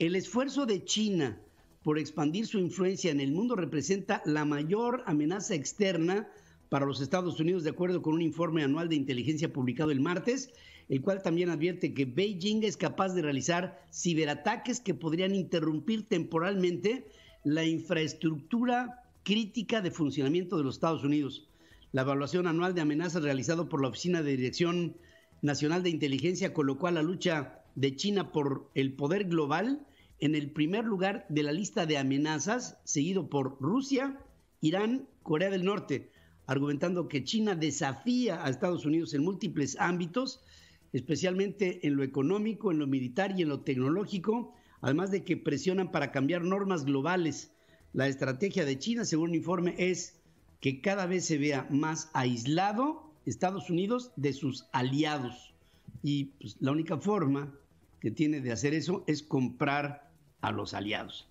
El esfuerzo de China por expandir su influencia en el mundo representa la mayor amenaza externa para los Estados Unidos, de acuerdo con un informe anual de inteligencia publicado el martes, el cual también advierte que Beijing es capaz de realizar ciberataques que podrían interrumpir temporalmente la infraestructura crítica de funcionamiento de los Estados Unidos. La evaluación anual de amenazas realizado por la Oficina de Dirección Nacional de Inteligencia colocó a la lucha de China por el poder global en el primer lugar de la lista de amenazas, seguido por Rusia, Irán, Corea del Norte, argumentando que China desafía a Estados Unidos en múltiples ámbitos, especialmente en lo económico, en lo militar y en lo tecnológico, además de que presionan para cambiar normas globales. La estrategia de China, según un informe, es que cada vez se vea más aislado Estados Unidos de sus aliados. Y pues, la única forma que tiene de hacer eso es comprar a los aliados.